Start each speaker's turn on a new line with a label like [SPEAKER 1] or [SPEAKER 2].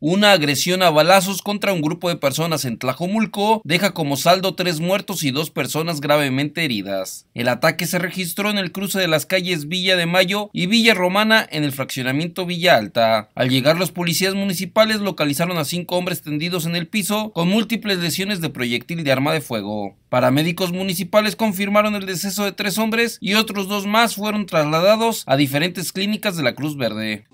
[SPEAKER 1] Una agresión a balazos contra un grupo de personas en Tlajomulco deja como saldo tres muertos y dos personas gravemente heridas. El ataque se registró en el cruce de las calles Villa de Mayo y Villa Romana en el fraccionamiento Villa Alta. Al llegar los policías municipales localizaron a cinco hombres tendidos en el piso con múltiples lesiones de proyectil de arma de fuego. Paramédicos municipales confirmaron el deceso de tres hombres y otros dos más fueron trasladados a diferentes clínicas de la Cruz Verde.